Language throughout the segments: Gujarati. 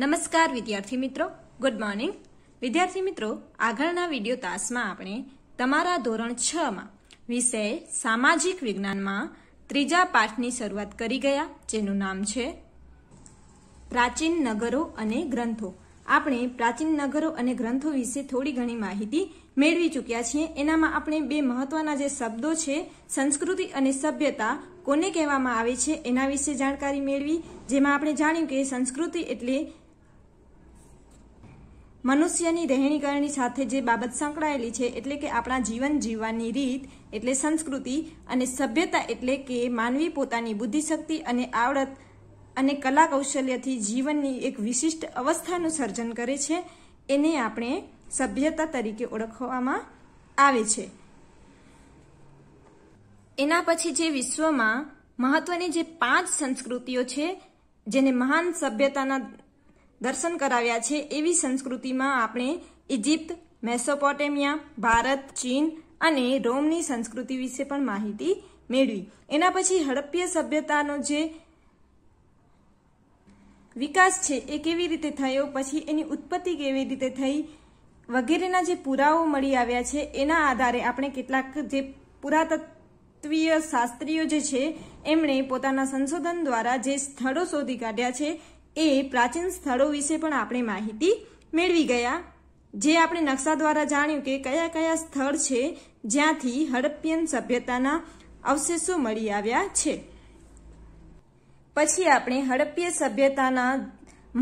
નમસ્કાર વિદ્યાર્થી મિત્રો ગુડ મોર્નિંગ વિદ્યાર્થી મિત્રો આગળના વિડિયો તાસમાં આપણે તમારા ધોરણ છ માં વિષય સામાજિક વિજ્ઞાનમાં ત્રીજા પાઠની શરૂઆત કરી ગયા જેનું નામ છે પ્રાચીન નગરો અને ગ્રંથો આપણે પ્રાચીન નગરો અને ગ્રંથો વિશે થોડી ઘણી માહિતી મેળવી ચૂક્યા છીએ એનામાં આપણે બે મહત્વના જે શબ્દો છે સંસ્કૃતિ અને સભ્યતા કોને કહેવામાં આવે છે એના વિશે જાણકારી મેળવી જેમાં આપણે જાણ્યું કે સંસ્કૃતિ એટલે મનુષ્યની રહેણીકરણી સાથે જે બાબત સંકળાયેલી છે એટલે કે આપણા જીવન જીવવાની રીત એટલે સંસ્કૃતિ અને સભ્યતા એટલે કે માનવી પોતાની બુદ્ધિશક્તિ અને આવડત અને કલા કૌશલ્યથી જીવનની એક વિશિષ્ટ અવસ્થાનું સર્જન કરે છે એને આપણે સભ્યતા તરીકે ઓળખવામાં આવે છે એના પછી જે વિશ્વમાં મહત્વની જે પાંચ સંસ્કૃતિઓ છે જેને મહાન સભ્યતાના દર્શન કરાવ્યા છે એવી સંસ્કૃતિમાં આપણે ઇજિપ્ત મેસોપોટેમિયા ભારત ચીન અને રોમની સંસ્કૃતિ વિશે પણ માહિતી મેળવી એના પછી હડપ્પીય સભ્યતાનો જે વિકાસ છે એ કેવી રીતે થયો પછી એની ઉત્પત્તિ કેવી રીતે થઈ વગેરેના જે પુરાવો મળી આવ્યા છે એના આધારે આપણે કેટલાક જે પુરાતત્વીય શાસ્ત્રીઓ જે છે એમણે પોતાના સંશોધન દ્વારા જે સ્થળો શોધી કાઢ્યા છે એ પ્રાચીન સ્થળો વિશે પણ આપણે માહિતી મેળવી ગયા જે આપણે નકશા દ્વારા જાણ્યું કે કયા કયા સ્થળ છે જ્યાંથી હડપ્પિયન સભ્યતાના અવશેષો મળી આવ્યા છે પછી આપણે હડપ્પીય સભ્યતાના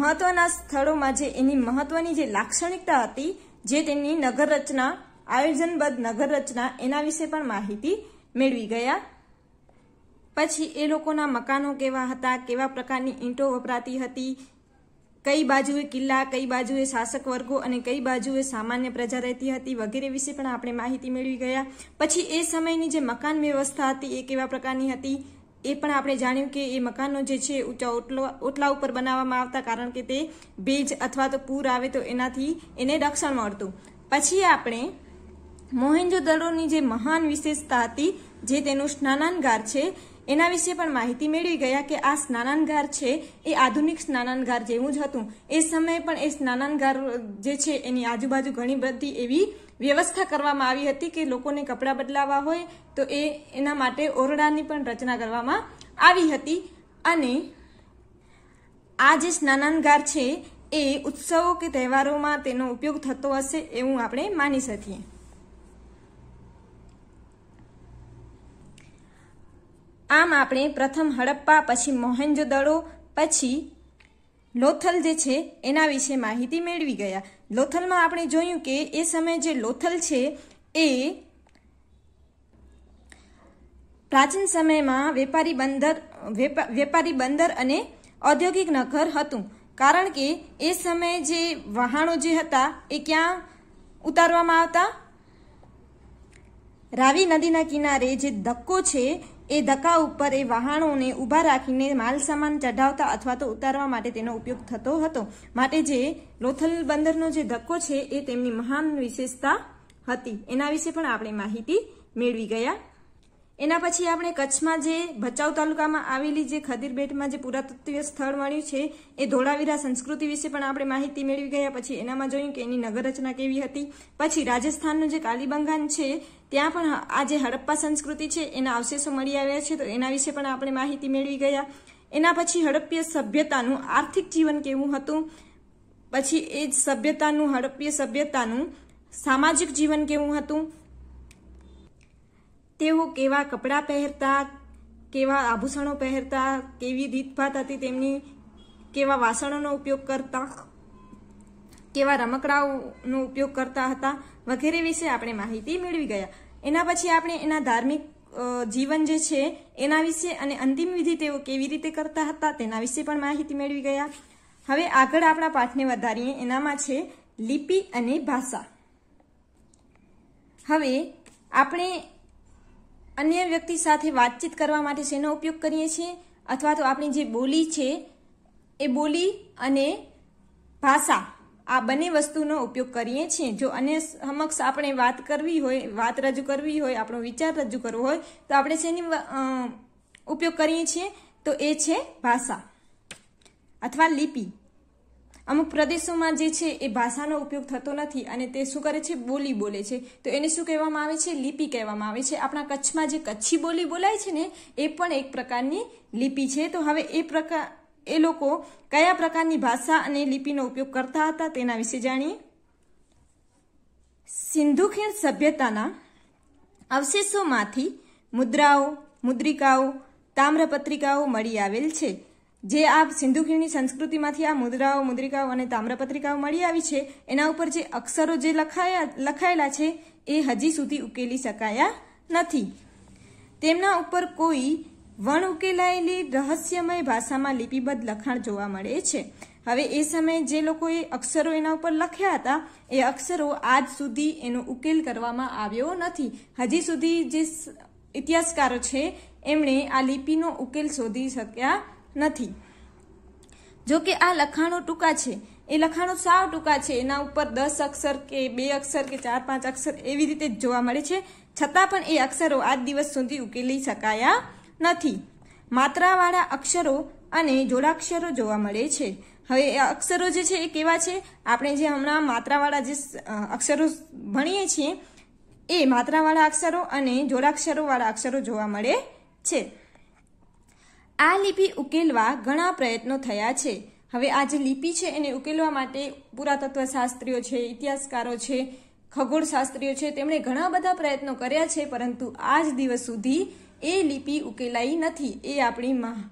મહત્વના સ્થળોમાં જે એની મહત્વની જે લાક્ષણિકતા હતી જે તેમની નગર રચના આયોજનબદ્ધ નગર રચના એના વિશે પણ માહિતી મેળવી ગયા પછી એ લોકોના મકાનો કેવા હતા કેવા પ્રકારની ઈંટો વપરાતી હતી કઈ બાજુએ કિલ્લા કઈ બાજુએ શાસક વર્ગો અને કઈ બાજુએ સામાન્ય પ્રજા રહેતી હતી વગેરે વિશે પણ આપણે માહિતી મેળવી ગયા પછી એ સમયની જે મકાન વ્યવસ્થા હતી એ કેવા પ્રકારની હતી એ પણ આપણે જાણ્યું કે એ મકાનો જે છે ઊંચા ઓટલા ઉપર બનાવવામાં આવતા કારણ કે તે ભેજ અથવા તો પૂર આવે તો એનાથી એને રક્ષણ મળતું પછી આપણે મોહેન્જો દડોની જે મહાન વિશેષતા હતી જે તેનું સ્નાનાનગાર છે એના વિશે પણ માહિતી મેળવી ગયા કે આ સ્નાનાનગાર છે એ આધુનિક સ્નાનાનગાર જેવું જ હતું એ સમયે પણ એ સ્નાનાનગાર જે છે એની આજુબાજુ ઘણી બધી એવી વ્યવસ્થા કરવામાં આવી હતી કે લોકોને કપડાં બદલાવા હોય તો એ એના માટે ઓરડાની પણ રચના કરવામાં આવી હતી અને આ જે સ્નાનાનગાર છે એ ઉત્સવો કે તહેવારોમાં તેનો ઉપયોગ થતો હશે એવું આપણે માની શકીએ આમ આપણે પ્રથમ હડપ્પા પછી મોહેન્જોદડો પછી લોથલ જે છે એના વિશે માહિતી મેળવી ગયા લોથલમાં આપણે જોયું કે એ સમયે જે લોથલ છે એ પ્રાચીન સમયમાં વેપારી બંદર વેપારી બંદર અને ઔદ્યોગિક નગર હતું કારણ કે એ સમયે જે વહાણો જે હતા એ ક્યાં ઉતારવામાં આવતા રાવી નદીના કિનારે જે ધક્કો છે એ ધક્કા ઉપર એ વહાણોને ઊભા રાખીને માલ સામાન ચઢાવતા અથવા તો ઉતારવા માટે તેનો ઉપયોગ થતો હતો માટે જે લોથલ બંદરનો જે ધક્કો છે એ તેમની મહાન વિશેષતા હતી એના વિશે પણ આપણે માહિતી મેળવી ગયા એના પછી આપણે કચ્છમાં જે ભચાઉ તાલુકામાં આવેલી જે ખદીરબેટમાં જે પુરાતત્વીય સ્થળ મળ્યું છે એ ધોળાવીરા સંસ્કૃતિ વિશે પણ આપણે માહિતી મેળવી ગયા પછી એનામાં જોયું કે એની નગરરચના કેવી હતી પછી રાજસ્થાનનું જે કાલીબંગાન છે ત્યાં પણ આ જે હડપ્પા સંસ્કૃતિ છે એના અવશેષો મળી આવ્યા છે તો એના વિશે પણ આપણે માહિતી મેળવી ગયા એના પછી હડપ્પીય સભ્યતાનું આર્થિક જીવન કેવું હતું પછી એ જ સભ્યતાનું હડપ્પીય સભ્યતાનું સામાજિક જીવન કેવું હતું તેઓ કેવા કપડાં પહેરતા કેવા આભૂષણો પહેરતા કેવી રીતભાત હતી તેમની કેવા વાસણોનો ઉપયોગ કરતા કેવા રમકડાઓનો ઉપયોગ કરતા હતા વગેરે વિશે આપણે માહિતી મેળવી ગયા એના પછી આપણે એના ધાર્મિક જીવન જે છે એના વિશે અને અંતિમ વિધિ તેઓ કેવી રીતે કરતા હતા તેના વિશે પણ માહિતી મેળવી ગયા હવે આગળ આપણા પાઠને વધારીએ એનામાં છે લિપિ અને ભાષા હવે આપણે અન્ય વ્યક્તિ સાથે વાતચીત કરવા માટે શેનો ઉપયોગ કરીએ છીએ અથવા તો આપણી જે બોલી છે એ બોલી અને ભાષા આ બંને વસ્તુનો ઉપયોગ કરીએ છીએ જો અન્ય સમક્ષ આપણે વાત કરવી હોય વાત રજૂ કરવી હોય આપણો વિચાર રજૂ કરવો હોય તો આપણે શેની ઉપયોગ કરીએ છીએ તો એ છે ભાષા અથવા લિપિ અમુક પ્રદેશોમાં જે છે એ ભાષાનો ઉપયોગ થતો નથી અને તે શું કરે છે બોલી બોલે છે તો એને શું કહેવામાં આવે છે લિપિ કહેવામાં આવે છે આપણા કચ્છમાં જે કચ્છી બોલી બોલાય છે ને એ પણ એક પ્રકારની લિપિ છે તો હવે એ પ્રકાર એ લોકો કયા પ્રકારની ભાષા અને લિપિનો ઉપયોગ કરતા હતા તેના વિશે જાણીએ સિંધુ સભ્યતાના અવશેષોમાંથી મુદ્રાઓ મુદ્રિકાઓ તામ્રપત્રિકાઓ મળી આવેલ છે જે આ સિંધુ ખીણની સંસ્કૃતિમાંથી આ મુદ્રાઓ મુદ્રિકાઓ અને તામ્રપત્રિકાઓ મળી આવી છે એના ઉપર જે અક્ષરો જે લખાયા લખાયેલા છે એ હજી સુધી ઉકેલી શકાયા નથી તેમના ઉપર કોઈ વણ ઉકેલાયેલી રહસ્યમય ભાષામાં લિપિબદ્ધ લખાણ જોવા મળે છે હવે એ સમયે જે લોકોએ અક્ષરો એના ઉપર લખ્યા હતા એ અક્ષરો આજ સુધી એનો ઉકેલ કરવામાં આવ્યો નથી હજી સુધી જે ઇતિહાસકારો છે એમણે આ લિપિનો ઉકેલ શોધી શક્યા નથી જો કે આ લખાણો ટૂંકા છે એ લખાણો સાવ ટૂંકા છે એના ઉપર દસ અક્ષર કે બે અક્ષર કે ચાર પાંચ અક્ષર એવી રીતે જ જોવા મળે છે છતાં પણ એ અક્ષરો આજ દિવસ સુધી ઉકેલી શકાયા નથી માત્રાવાળા અક્ષરો અને જોડાક્ષરો જોવા મળે છે હવે અક્ષરો જે છે એ કેવા છે આપણે જે હમણાં માત્રાવાળા જે અક્ષરો ભણીએ છીએ એ માત્રાવાળા અક્ષરો અને જોડાક્ષરોવાળા અક્ષરો જોવા મળે છે આ લિપિ ઉકેલવા ઘણા પ્રયત્નો થયા છે હવે આ જે લિપિ છે એને ઉકેલવા માટે પુરાતત્વશાસ્ત્રીઓ છે ઇતિહાસકારો છે ખગોળશાસ્ત્રીઓ છે તેમણે ઘણા બધા પ્રયત્નો કર્યા છે પરંતુ આજ દિવસ સુધી એ લિપિ ઉકેલાઈ નથી એ આપણી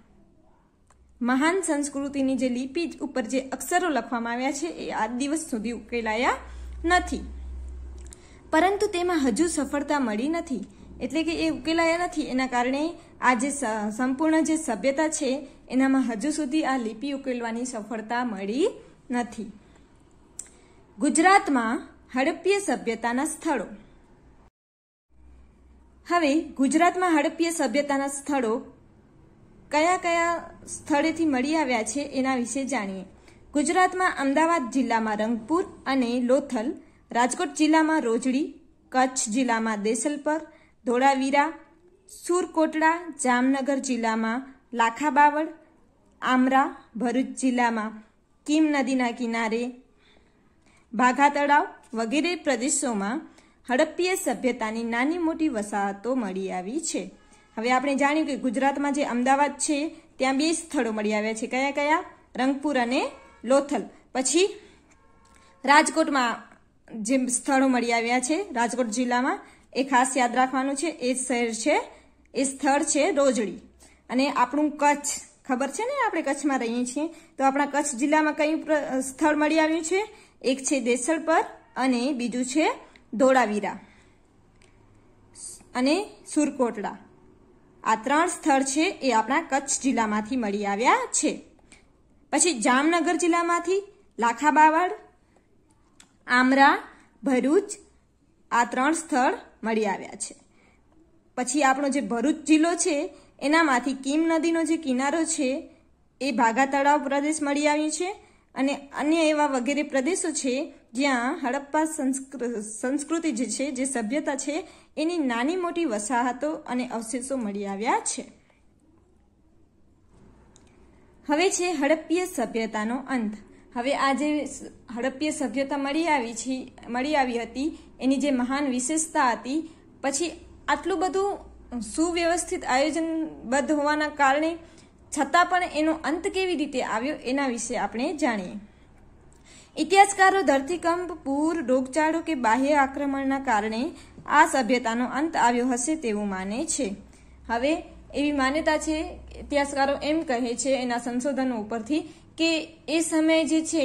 મહાન સંસ્કૃતિની જે લિપિ ઉપર જે અક્ષરો લખવામાં આવ્યા છે એ આજ દિવસ સુધી ઉકેલાયા નથી પરંતુ તેમાં હજુ સફળતા મળી નથી એટલે કે એ ઉકેલાયા નથી એના કારણે આ જે સંપૂર્ણ જે સભ્યતા છે એનામાં હજુ સુધી આ લિપિ ઉકેલવાની સફળતા મળી નથી ગુજરાતમાં હડપ્પીય સભ્યતાના સ્થળો હવે ગુજરાતમાં હડપ્પીય સભ્યતાના સ્થળો કયા કયા સ્થળેથી મળી આવ્યા છે એના વિશે જાણીએ ગુજરાતમાં અમદાવાદ જિલ્લામાં રંગપુર અને લોથલ રાજકોટ જિલ્લામાં રોજડી કચ્છ જિલ્લામાં દેસલપર ધોળાવીરા સુરકોટડા જામનગર જિલ્લામાં લાખાબાવળ આમરા ભરૂચ જિલ્લામાં કિમ નદીના કિનારે ભાઘા તળાવ વગેરે પ્રદેશોમાં હડપ્પીય સભ્યતાની નાની મોટી વસાહતો મળી આવી છે હવે આપણે જાણ્યું કે ગુજરાતમાં જે અમદાવાદ છે ત્યાં બે સ્થળો મળી આવ્યા છે કયા કયા રંગપુર અને લોથલ પછી રાજકોટમાં જે સ્થળો મળી આવ્યા છે રાજકોટ જિલ્લામાં એ ખાસ યાદ રાખવાનું છે એ શહેર છે એ સ્થળ છે રોજડી અને આપણું કચ્છ ખબર છે ને આપણે કચ્છમાં રહીએ છીએ તો આપણા કચ્છ જિલ્લામાં કયું સ્થળ મળી આવ્યું છે એક છે દેસલપર અને બીજું છે ધોળાવીરા અને સુરકોટડા આ ત્રણ સ્થળ છે એ આપણા કચ્છ જિલ્લામાંથી મળી આવ્યા છે પછી જામનગર જિલ્લામાંથી લાખાબાવળ આમરા ભરૂચ આ ત્રણ સ્થળ મળી આવ્યા છે પછી આપણો જે ભરૂચ જિલ્લો છે એનામાંથી કીમ નદીનો જે કિનારો છે એ ભાગા તળાવ પ્રદેશ મળી આવ્યો છે અને અન્ય એવા વગેરે પ્રદેશો છે જ્યાં હડપ્પા સંસ્કૃતિ જે છે જે સભ્યતા છે એની નાની મોટી વસાહતો અને અવશેષો મળી આવ્યા છે હવે છે હડપ્પીય સભ્યતાનો અંત હવે આ જે હડપ્પીય સભ્યતા મળી આવી છે મળી આવી હતી એની જે મહાન વિશેષતા હતી પછી આટલું બધું સુવ્યવસ્થિત આયોજનબદ્ધ હોવાના કારણે છતાં પણ એનો અંત કેવી રીતે આવ્યો એના વિશે આપણે જાણીએ ઇતિહાસકારો ધરતીકંપ પૂર રોગચાળો કે બાહ્ય આક્રમણના કારણે આ સભ્યતાનો અંત આવ્યો હશે તેવું માને છે હવે એવી માન્યતા છે ઇતિહાસકારો એમ કહે છે એના સંશોધનો ઉપરથી કે એ સમયે જે છે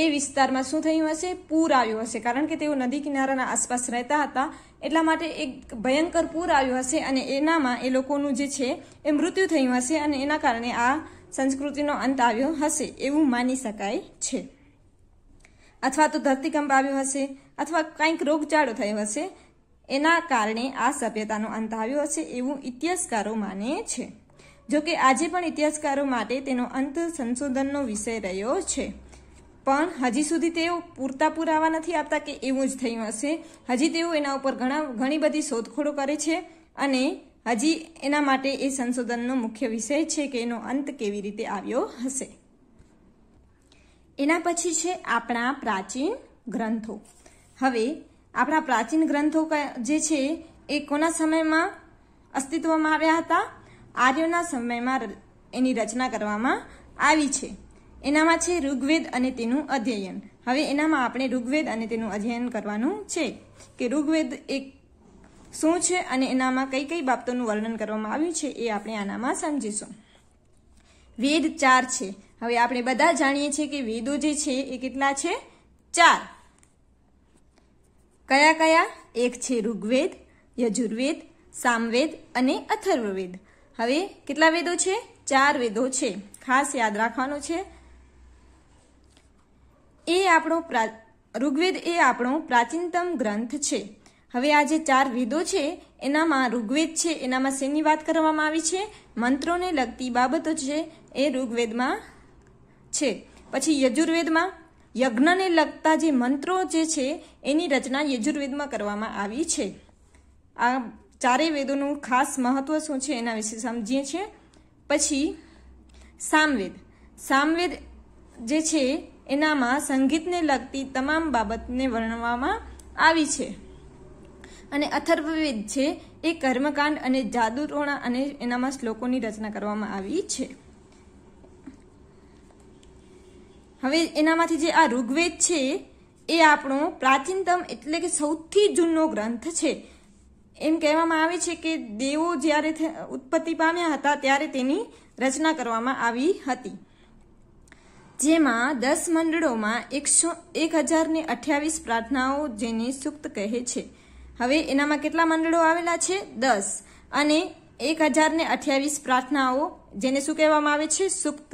એ વિસ્તારમાં શું થયું હશે પૂર આવ્યું હશે કારણ કે તેઓ નદી કિનારાના આસપાસ રહેતા હતા એટલા માટે એક ભયંકર પૂર આવ્યું હશે અને એનામાં એ લોકોનું જે છે એ મૃત્યુ થયું હશે અને એના કારણે આ સંસ્કૃતિનો અંત આવ્યો હશે એવું માની શકાય છે અથવા તો ધરતીકંપ આવ્યો હશે અથવા કંઈક રોગચાળો થયો હશે એના કારણે આ સભ્યતાનો અંત આવ્યો હશે એવું ઇતિહાસકારો માને છે જો કે આજે પણ ઇતિહાસકારો માટે તેનો અંત સંશોધનનો વિષય રહ્યો છે પણ હજી સુધી તેઓ પૂરતા પુરાવા નથી આપતા કે એવું જ થયું હશે હજી તેઓ એના ઉપર ઘણા ઘણી બધી શોધખોળો કરે છે અને હજી એના માટે એ સંશોધનનો મુખ્ય વિષય છે કે એનો અંત કેવી રીતે આવ્યો હશે એના પછી છે આપણા પ્રાચીન ગ્રંથો હવે આપણા પ્રાચીન ગ્રંથો જે છે એ કોના સમયમાં અસ્તિત્વમાં આવ્યા હતા આર્યોના સમયમાં એની રચના કરવામાં આવી છે એનામાં છે ઋગ્વેદ અને તેનું અધ્યયન હવે એનામાં આપણે ઋગ્વેદ અને તેનું અધ્યયન કરવાનું છે કે ઋગ્વેદ એક શું છે અને એનામાં કઈ કઈ બાબતોનું વર્ણન કરવામાં આવ્યું છે એ આપણે આનામાં સમજીશું વેદ ચાર છે હવે આપણે બધા જાણીએ છીએ કે વેદો જે છે એ કેટલા છે ચાર કયા કયા એક છે ઋગ્વેદ યજુર્વેદ સામવેદ અને અથર્વવેદ હવે કેટલા વેદો છે ચાર વેદો છે ખાસ યાદ રાખવાનું છે એ આપણો ઋગ્વેદ એ આપણો પ્રાચીનતમ ગ્રંથ છે હવે આ જે ચાર વેદો છે એનામાં ઋગ્વેદ છે એનામાં શેની વાત કરવામાં આવી છે મંત્રોને લગતી બાબતો છે એ ઋગ્વેદમાં છે પછી યજુર્વેદમાં યજ્ઞને લગતા જે મંત્રો જે છે એની રચના યજુર્વેદમાં કરવામાં આવી છે આ ચારેય વેદોનું ખાસ મહત્વ શું છે એના વિશે સમજીએ છીએ પછી સામવેદ સામવેદ જે છે એનામાં સંગીતને લગતી તમામ બાબતને વર્ણવવામાં આવી છે અને અથર્વવેદ છે એ કર્મકાંડ અને જાદુટોણા અને એનામાં શ્લોકોની રચના કરવામાં આવી છે હવે એનામાંથી જે આ ઋગ્વેદ છે એ આપણો પ્રાચીનતમ એટલે કે સૌથી જૂનો ગ્રંથ છે એમ કહેવામાં આવે છે કે દેવો જ્યારે ઉત્પત્તિ પામ્યા હતા ત્યારે તેની રચના કરવામાં આવી હતી જેમાં દસ મંડળોમાં એકસો એક હજારને અઠ્યાવીસ પ્રાર્થનાઓ જેને સુક્ત કહે છે હવે એનામાં કેટલા મંડળો આવેલા છે દસ અને એક હજારને અઠ્યાવીસ પ્રાર્થનાઓ જેને શું કહેવામાં આવે છે સુક્ત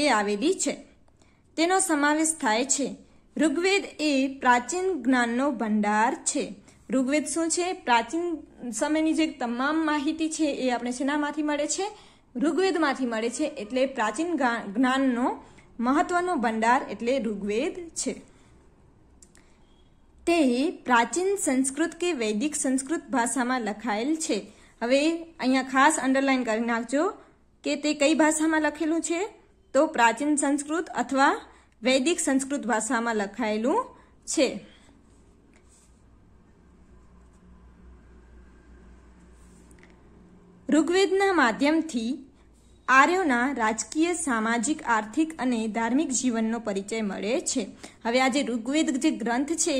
એ આવેલી છે તેનો સમાવેશ થાય છે ઋગ્વેદ એ પ્રાચીન જ્ઞાનનો ભંડાર છે ઋગ્વેદ શું છે પ્રાચીન સમયની જે તમામ માહિતી છે એ આપણે શેનામાંથી મળે છે ઋગ્વેદમાંથી મળે છે એટલે પ્રાચીન જ્ઞાનનો મહત્વનો ભંડાર એટલે ઋગ્વેદ છે તે પ્રાચીન સંસ્કૃત કે વૈદિક સંસ્કૃત ભાષામાં લખાયેલ છે હવે અહીંયા ખાસ અંડરલાઇન કરી નાખજો કે તે કઈ ભાષામાં લખેલું છે તો પ્રાચીન સંસ્કૃત અથવા વૈદિક સંસ્કૃત ભાષામાં લખાયેલું છે ઋગ્વેદના માધ્યમથી આર્યોના રાજકીય સામાજિક આર્થિક અને ધાર્મિક જીવનનો પરિચય મળે છે હવે આજે ઋગ્વેદ જે ગ્રંથ છે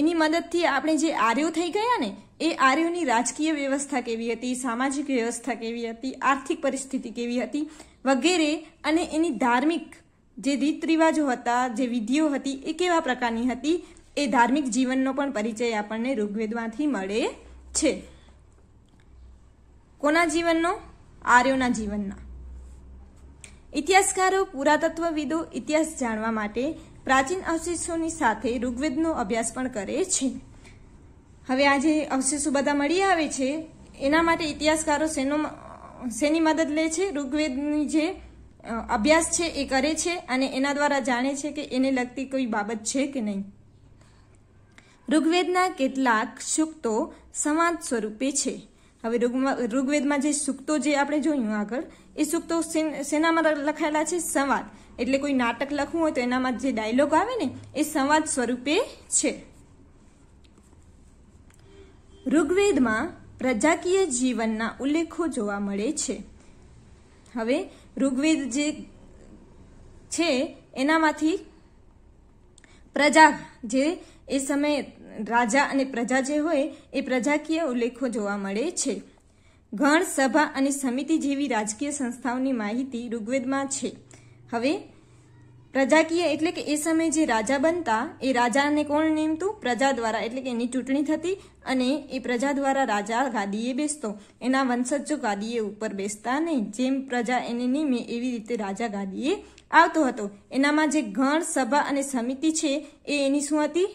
એની મદદથી આપણે જે આર્યો થઈ ગયા ને એ આર્યોની રાજકીય વ્યવસ્થા કેવી હતી સામાજિક વ્યવસ્થા કેવી હતી આર્થિક પરિસ્થિતિ કેવી હતી વગેરે અને એની ધાર્મિક જે રીત રિવાજો હતા જે વિધિઓ હતી એ કેવા પ્રકારની હતી એ ધાર્મિક જીવનનો પણ પરિચય આપણને ઋગ્વેદમાંથી મળે છે કોના જીવનનો આર્યોના જીવનના ઇતિહાસકારો પુરાતત્વવિદો ઇતિહાસ જાણવા માટે પ્રાચીન અવશેષોની સાથે ઋગ્વેદનો અભ્યાસ પણ કરે છે હવે આ જે અવશેષો બધા મળી આવે છે એના માટે ઇતિહાસકારો શેનો શેની મદદ લે છે ઋગ્વેદની જે અભ્યાસ છે એ કરે છે અને એના દ્વારા જાણે છે કે એને લગતી કોઈ બાબત છે કે નહીં ઋગ્વેદના કેટલાક સૂક્તો સંવાદ સ્વરૂપે છે હવે ઋગ્વેદમાં જે સુક્તો જે આપણે જોયું આગળ એ સુક્તો સેનામાં લખાયેલા છે સંવાદ એટલે કોઈ નાટક લખવું હોય તો એનામાં જે ડાયલોગ આવે ને એ સંવાદ સ્વરૂપે છે ઋગ્વેદમાં પ્રજાકીય જીવનના ઉલ્લેખો જોવા મળે છે હવે ઋગ્વેદ જે છે એનામાંથી પ્રજા જે એ સમયે રાજા અને પ્રજા જે હોય એ પ્રજાકીય ઉલ્લેખો જોવા મળે છે ગણ સભા અને સમિતિ જેવી રાજકીય સંસ્થાઓની માહિતી ઋગ્વેદમાં છે હવે પ્રજાકીય એટલે કે એ સમયે જે રાજા બનતા એ રાજાને કોણ નિમતું પ્રજા દ્વારા એટલે કે એની ચૂંટણી થતી અને એ પ્રજા દ્વારા રાજા ગાદીએ બેસતો એના વંશજો ગાદીએ ઉપર બેસતા નહીં જેમ પ્રજા એને નિમે એવી રીતે રાજા ગાદીએ આવતો હતો એનામાં જે ગણ સભા અને સમિતિ છે એ એની શું હતી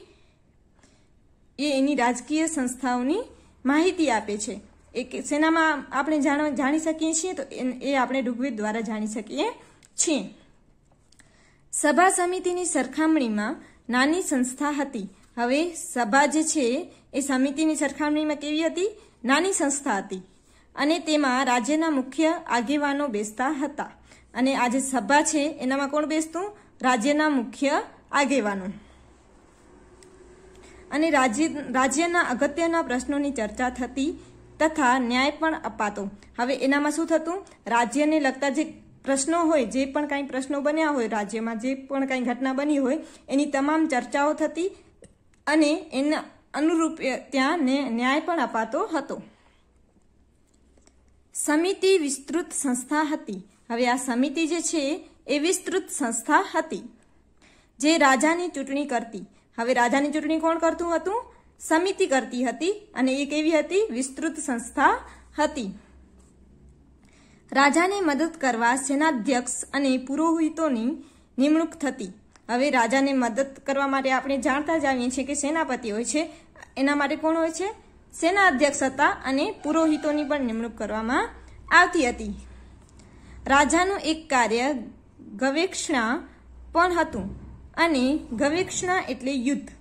એ એની રાજકીય સંસ્થાઓની માહિતી આપે છે એ સેનામાં આપણે જાણી શકીએ છીએ તો એ આપણે ઋગ્વેદ દ્વારા જાણી શકીએ છીએ સભા સમિતિની સરખામણીમાં નાની સંસ્થા હતી હવે સભા જે છે એ સમિતિની સરખામણીમાં કેવી હતી નાની સંસ્થા હતી અને તેમાં રાજ્યના મુખ્ય આગેવાનો બેસતા હતા અને આ જે સભા છે એનામાં કોણ બેસતું રાજ્યના મુખ્ય આગેવાનો અને રાજ્ય રાજ્યના અગત્યના પ્રશ્નોની ચર્ચા થતી તથા ન્યાય પણ અપાતો હવે એનામાં શું થતું રાજ્યને લગતા જે પ્રશ્નો હોય જે પણ કાંઈ પ્રશ્નો બન્યા હોય રાજ્યમાં જે પણ કાંઈ ઘટના બની હોય એની તમામ ચર્ચાઓ થતી અને એના અનુરૂપ ત્યાં ન્યાય પણ અપાતો હતો સમિતિ વિસ્તૃત સંસ્થા હતી હવે આ સમિતિ જે છે એ વિસ્તૃત સંસ્થા હતી જે રાજાની ચૂંટણી કરતી હવે રાજાની ચૂંટણી કોણ કરતું હતું સમિતિ કરતી હતી અને એ કેવી હતી વિસ્તૃત સંસ્થા હતી રાજાને મદદ કરવા સેનાધ્યક્ષ અને પુરોહિતોની નિમણૂક થતી હવે રાજાને મદદ કરવા માટે આપણે જાણતા જાણીએ છીએ કે સેનાપતિ હોય છે એના માટે કોણ હોય છે સેના અધ્યક્ષ હતા અને પુરોહિતોની પણ નિમણૂક કરવામાં આવતી હતી રાજાનું એક કાર્ય ગવેક્ષણા પણ હતું અને ગવેક્ષણા એટલે યુદ્ધ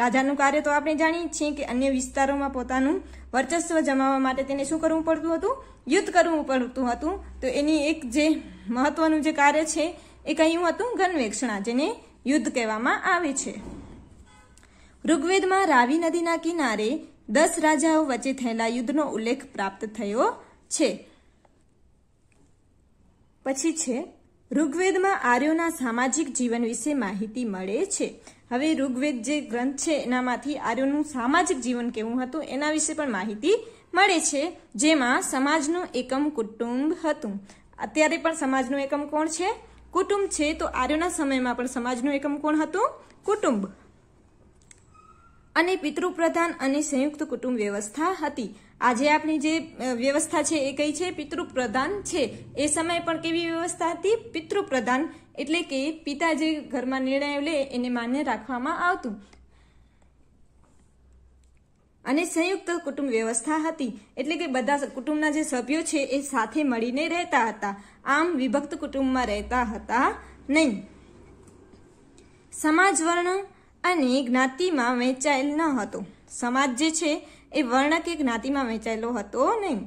રાજાનું કાર્ય તો આપણે જાણીએ છીએ કે અન્ય વિસ્તારોમાં પોતાનું વર્ચસ્વ જમાવવા માટે તેને શું કરવું પડતું હતું યુદ્ધ કરવું પડતું હતું તો એની એક જે મહત્વનું જે કાર્ય છે એ કહ્યું હતું ગનવેક્ષણા જેને યુદ્ધ કહેવામાં આવે છે ઋગ્વેદમાં રાવી નદીના કિનારે દસ રાજાઓ વચ્ચે થયેલા યુદ્ધનો ઉલ્લેખ પ્રાપ્ત થયો છે પછી છે ઋગ્વેદમાં આર્યોના સામાજિક જીવન વિશે માહિતી મળે છે હવે ઋગ્વેદ જે ગ્રંથ છે એનામાંથી આર્યોનું સામાજિક જીવન કેવું હતું એના વિશે પણ માહિતી મળે છે જેમાં સમાજનું એકમ કુટુંબ હતું અત્યારે પણ સમાજનું એકમ કોણ છે કુટુંબ છે તો આર્યોના સમયમાં પણ સમાજનું એકમ કોણ હતું કુટુંબ અને પિતૃપ્રધાન અને સંયુક્ત કુટુંબ વ્યવસ્થા હતી આજે આપણી જે વ્યવસ્થા છે એ કઈ છે પિતૃપ્રધાન છે એ સમયે પણ કેવી વ્યવસ્થા હતી પિતૃપ્રધાન એટલે કે પિતા જે ઘરમાં નિર્ણય લે એને માન્ય રાખવામાં આવતું અને સંયુક્ત કુટુંબ વ્યવસ્થા હતી એટલે કે બધા કુટુંબના જે સભ્યો છે એ સાથે મળીને રહેતા હતા આમ વિભક્ત કુટુંબમાં રહેતા હતા નહીં સમાજ વર્ણ અને જ્ઞાતિમાં વહેંચાયેલ ન હતો સમાજ જે છે એ વર્ણ કે જ્ઞાતિમાં વહેંચાયેલો હતો નહીં